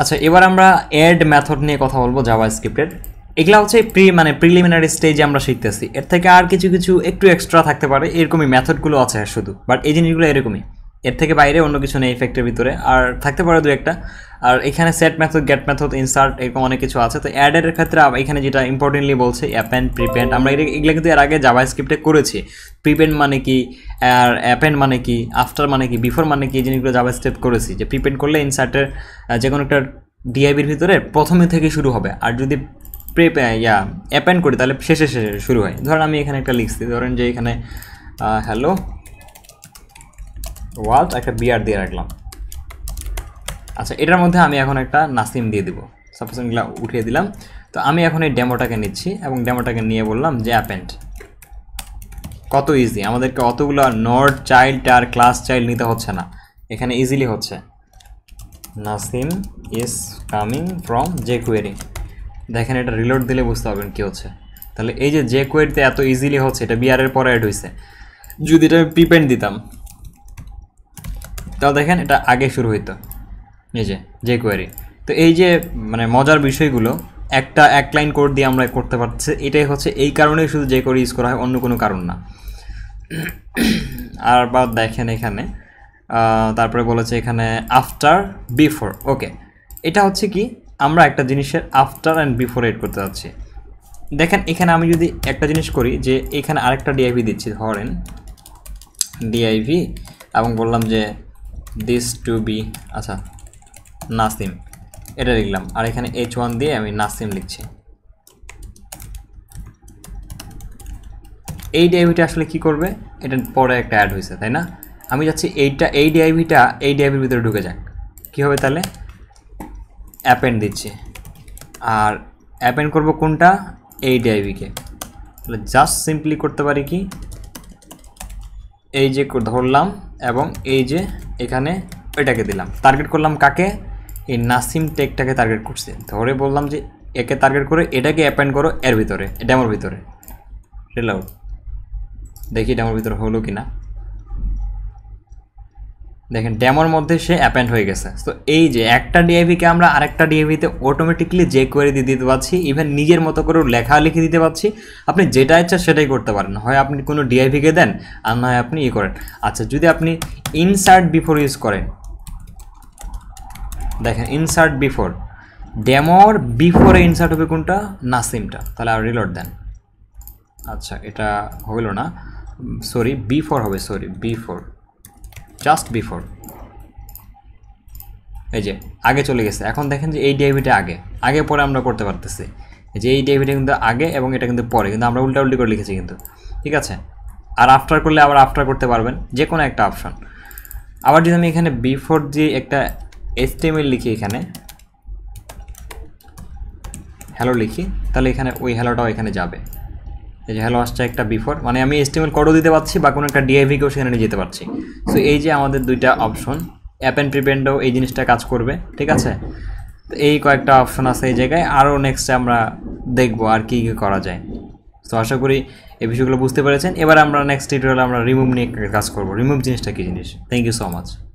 আচ্ছা এবার আমরা অ্যাড মেথড নিয়ে কথা বলবো জাভা স্ক্রিপ্টের এগুলো হচ্ছে প্রি মানে প্রিলিমিনারি স্টেজে আমরা শিখতেছি এর থেকে আর কিছু কিছু একটু এক্সট্রা থাকতে পারে এরকমই মেথডগুলো আছে শুধু বাট এই জিনিসগুলো এরকমই এর থেকে বাইরে অন্য কিছু নেই ইফেক্টের ভিতরে আর থাকতে পারে দু একটা আর এখানে set method get method insert এরকম অনেক কিছু আছে তো অ্যাডের ক্ষেত্রে এখানে যেটা ইম্পর্টেন্টলি বলছে অ্যাপেন্ড প্রিপেন্ড আমরা এগুলো কিন্তু এর আগে জাভা স্ক্রিপ্টে করেছি প্রিপেন্ড মানে কি আর অ্যাপেন্ড মানে কি আফটার মানে কি বিফোর মানে কি এই জিনিসগুলো যাবে স্টেপ করেছি যে প্রিপেন্ড করলে ইনসার্টের যে কোনো একটা ডিআইবির ভিতরে প্রথমে থেকে শুরু হবে আর যদি প্রে ইয়া অ্যাপেন্ড করি তাহলে শেষে শেষে শুরু হয় ধরেন আমি এখানে একটা লিখছি ধরেন যে এখানে হ্যালো ওয়াট একটা বিয়ার দিয়ে রাখলাম আচ্ছা এটার মধ্যে আমি এখন একটা নাসিম দিয়ে দিব সাপোজ এগুলো উঠিয়ে দিলাম তো আমি এখন এই ডেমোটাকে নিচ্ছি এবং ডেমোটাকে নিয়ে বললাম যে অ্যাপেন্ড কত ইজি আমাদেরকে অতগুলো নর্ড চাইল্ড আর ক্লাস চাইল্ড নিতে হচ্ছে না এখানে ইজিলি হচ্ছে নাসিম is coming from jQuery দেখেন এটা রিলোড দিলে বুঝতে পারবেন কী হচ্ছে তাহলে এই যে জে কুয়েরিতে এত ইজিলি হচ্ছে এটা বিআরের পরে অ্যাড হয়েছে যদি এটা আমি প্রিপেন্ড দিতাম তাহলে দেখেন এটা আগে শুরু হইতো এই যে জে কুয়েরি তো এই যে মানে মজার বিষয়গুলো একটা এক লাইন কোড দিয়ে আমরা করতে পারছি এটাই হচ্ছে এই কারণেই শুধু যে করে ইউজ করা হয় অন্য কোনো কারণ না আর বা দেখেন এখানে তারপরে বলেছে এখানে আফটার বিফোর ওকে এটা হচ্ছে কি আমরা একটা জিনিসের আফটার অ্যান্ড বিফোর এড করতে যাচ্ছি দেখেন এখানে আমি যদি একটা জিনিস করি যে এখানে আরেকটা ডিআইভি দিচ্ছি ধরেন ডিআইভি এবং বললাম যে দিস টু বি আচ্ছা নাসিম এটা লিখলাম আর এখানে এইচ ওয়ান দিয়ে আমি নাসিম লিখছি এই ডিআইভিটা আসলে কি করবে এটা পরে একটা অ্যাড হয়েছে তাই না আমি যাচ্ছি এইটা এই ডিআইভিটা এই ডিআইভির ভিতরে ঢুকে যাক কী হবে তাহলে অ্যাপেন্ড দিচ্ছি আর অ্যাপেন্ড করব কোনটা এই ডিআইভিকে তাহলে জাস্ট সিম্পলি করতে পারি কি এই যে ধরলাম এবং এই যে এখানে এটাকে দিলাম টার্গেট করলাম কাকে এই নাসিম টেকটাকে টার্গেট করছে ধরে বললাম যে একে টার্গেট করে এটাকে অ্যাপেন্ড করো এর ভিতরে ড্যামোর ভিতরে আউট দেখি ডেমোর ভিতরে হলো কি না দেখেন ড্যামোর মধ্যে সে অ্যাপেন্ড হয়ে গেছে তো এই যে একটা ডিআইভিকে আমরা আরেকটা ডিআইভিতে অটোমেটিকলি যে কোয়ারি দিয়ে দিতে পারছি ইভেন নিজের মতো করেও লেখা লিখে দিতে পারছি আপনি যেটা ইচ্ছা সেটাই করতে পারেন হয় আপনি কোনো ডিআইভিকে দেন আর না হয় আপনি ই করেন আচ্ছা যদি আপনি ইনসার্ট বিফোর ইউজ করেন দেখেন ইনসার্ট বিফোর ড্যামোর বিফোরে ইনসার্ট হবে কোনটা নাসিমটা তাহলে আর রিলোড দেন আচ্ছা এটা হইল না সরি বি ফোর হবে sorry before just before এই যে আগে চলে গেছে এখন দেখেন যে এই ডিআইভিটা আগে আগে পরে আমরা করতে পারতেছি যে এই ডিআইভিটা কিন্তু আগে এবং এটা কিন্তু পরে কিন্তু আমরা উল্টাউল্টি করে লিখেছি কিন্তু ঠিক আছে আর আফটার করলে আবার আফটার করতে পারবেন যে কোনো একটা অপশন আবার যদি আমি এখানে বি ফোর দিয়ে একটা এসটিএমএল লিখি এখানে হ্যালো লিখি তাহলে এখানে ওই হ্যালোটাও এখানে যাবে এই যে হ্যালো আসছে একটা বিফোর মানে আমি এস্টিমেল কোডও দিতে পারছি বা কোনো একটা ডিআইভিকেও সেখানে নিয়ে যেতে পারছি সো এই যে আমাদের দুইটা অপশন অ্যাপ অ্যান্ড প্রিপেন্ডও এই জিনিসটা কাজ করবে ঠিক আছে তো এই কয়েকটা অপশন আছে এই জায়গায় আরও নেক্সট আমরা দেখব আর কী কী করা যায় তো আশা করি এই বিষয়গুলো বুঝতে পেরেছেন এবার আমরা নেক্সট টিউটোরিয়ালে আমরা রিমুভ নিয়ে কাজ করব রিমুভ জিনিসটা কী জিনিস থ্যাংক ইউ সো মাচ